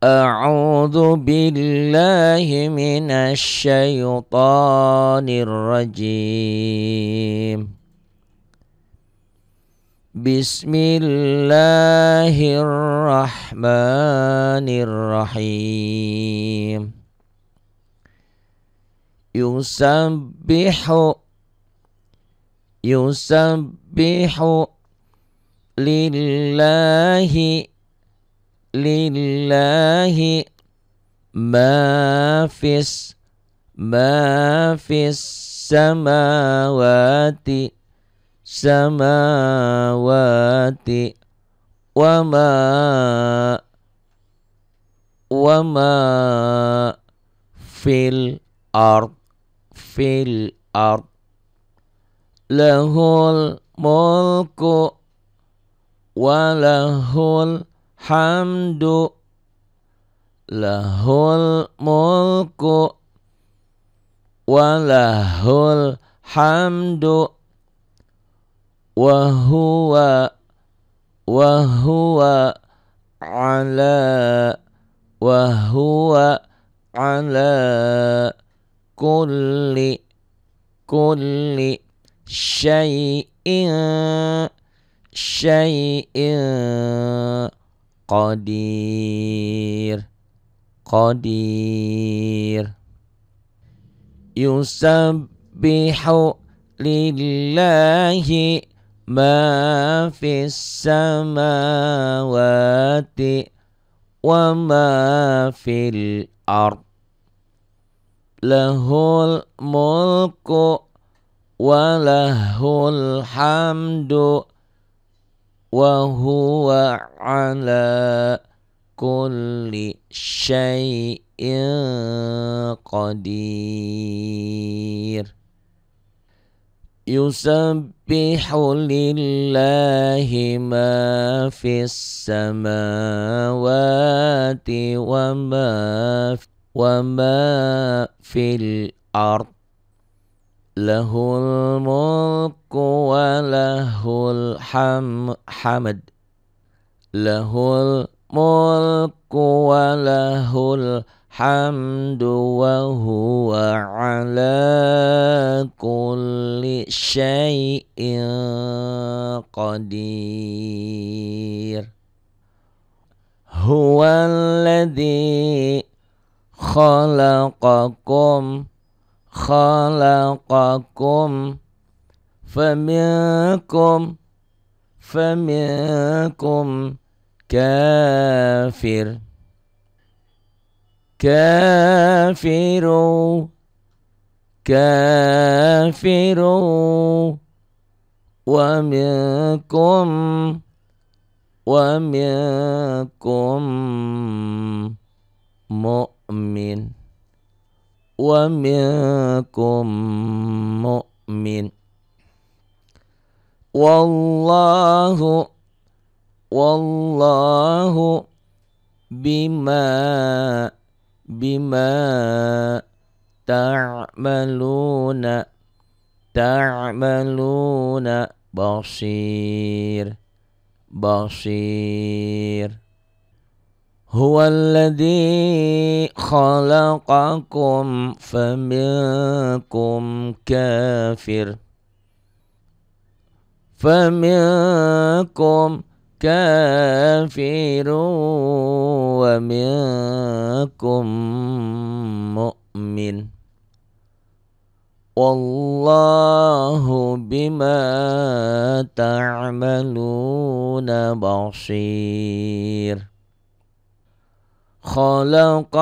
أعوذ بالله من الشيطان الرجيم بسم الله الرحمن الرحيم يسبح يسبح لله lillahi maafis maafis samawati samawati wa ma wa ma fil ard fil ard lahul mulku wa الحمد له الملك وله الحمد وهو وهو على وهو على كل كل شيء شيء قدير قدير يسبح لله ما في السماوات وما في الأرض له الملك وله الحمد وهو على كل شيء قدير يسبح لله ما في السماوات وما وما في الأرض له الملك وله الحمد له الملك وله الحمد وهو على كل شيء قدير هو الذي خلقكم خلقكم فمنكم فمنكم كافر كافر كافر ومنكم ومنكم مؤمن ومنكم مؤمن والله والله بما بما تعملون تعملون بصير بصير هو الذي خلقكم فمنكم كافر فمنكم كافر ومنكم مؤمن والله بما تعملون بصير خلق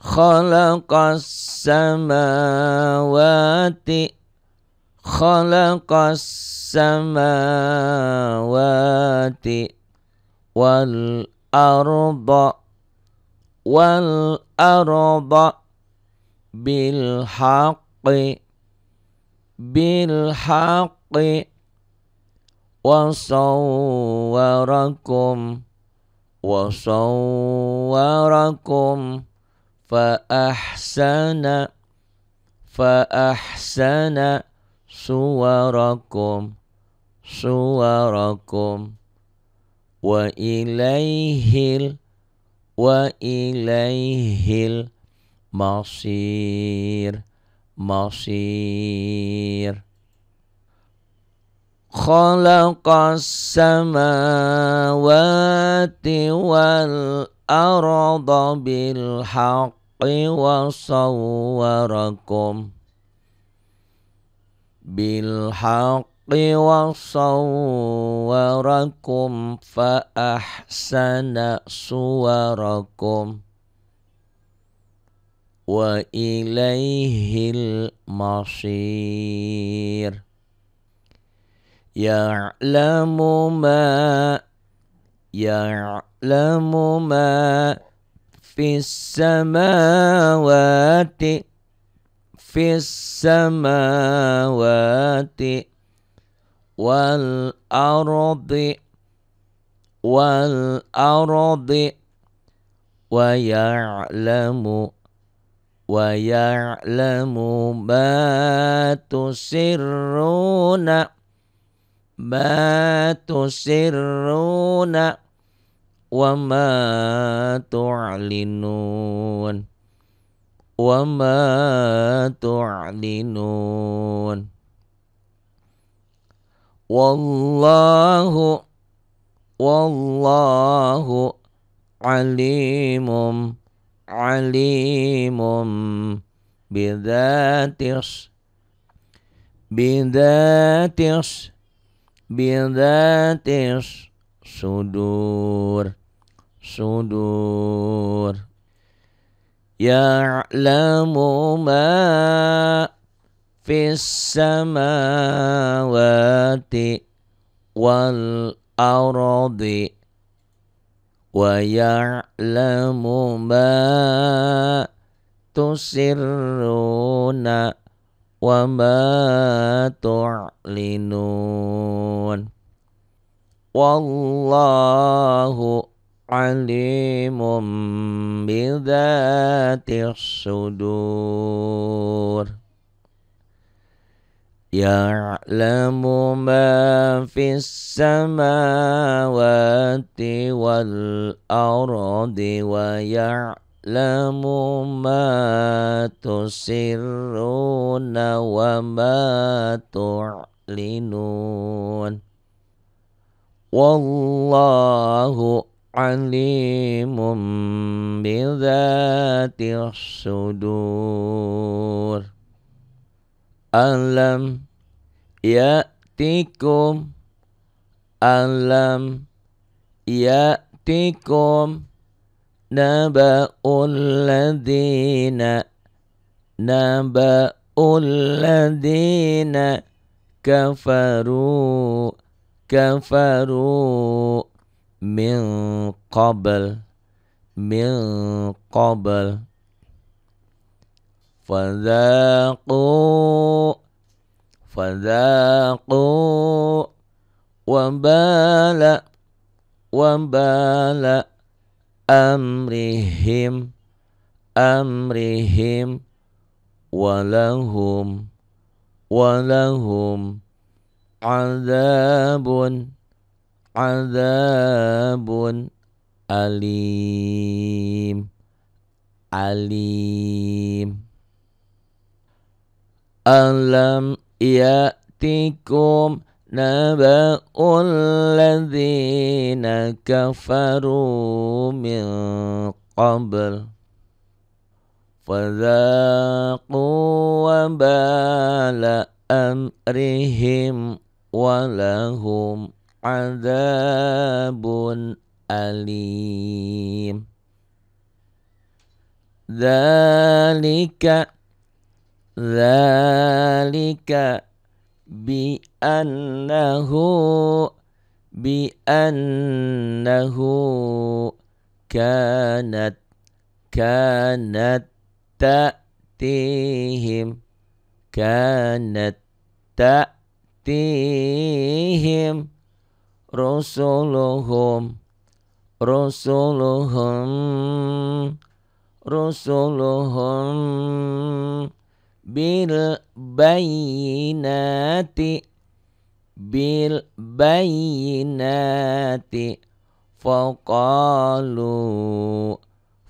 خلق السماوات خلق السماوات والأرض والأرض بالحق بالحق وصوركم وصوركم فأحسن فأحسن صوركم صوركم وإليه ال وإليه المصير مصير خلق السماوات والأرض بالحق وصوركم بالحق وصوركم فأحسن صوركم وإليه المصير يعلم ما يعلم ما في السماوات في السماوات والأرض والأرض ويعلم ويعلم ما تسرون ما تسرون وما تعلنون وما تعلنون والله والله عليم عليم بذات بذات بذات الصدور صدور يعلم ما في السماوات والأرض ويعلم ما تسرون وما تعلنون والله عليم بذات الصدور يعلم ما في السماوات والأرض ويعلم ta'lamu ma tusirruna wa ma tu'linun Wallahu alimun bidhati sudur Alam ya'tikum Alam ya'tikum Alam ya'tikum نبأ الذين نبأ الذين كفروا كفروا من قبل من قبل فذاقوا فذاقوا وبال وبال أمرهم أمرهم ولهم ولهم عذاب عذاب أليم أليم ألم يأتكم نبأ الذين كفروا من قبل فذاقوا وبال أمرهم ولهم عذاب أليم ذلك ذلك بأنه بأنه كانت كانت تأتيهم كانت تأتيهم رسلهم رسلهم رسلهم بالبينات بالبينات فقالوا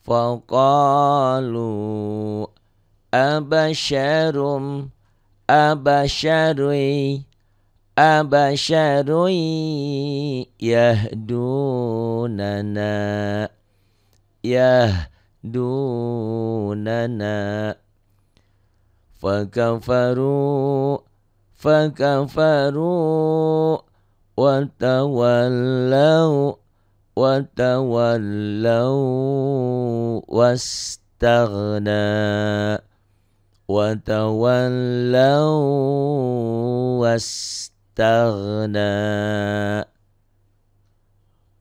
فقالوا أبشر أبشري أبشر يهدوننا يهدوننا فكفروا فكفروا وتولوا وتولوا واستغنى وتولوا واستغنى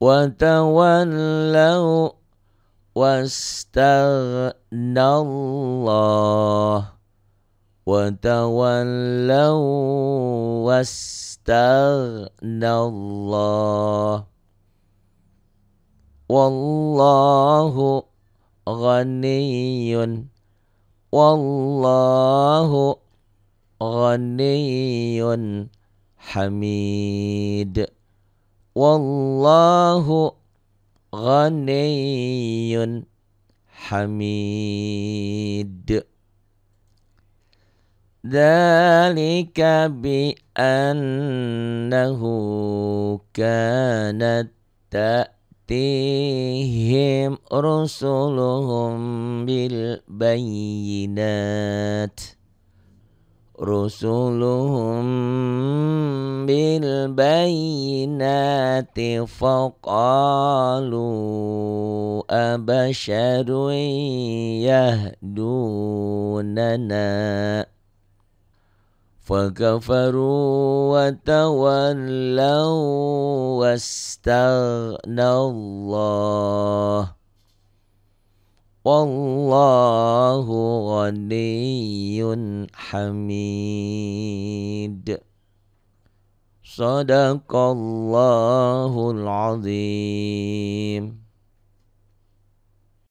وتولوا واستغنى الله وتولوا واستغنى الله والله غني والله غني حميد والله غني حميد ذلك بأنه كانت تأتيهم رسلهم بالبينات رسلهم بالبينات فقالوا أبشر يهدوننا فكفروا وتولوا واستغنى الله والله غني حميد صدق الله العظيم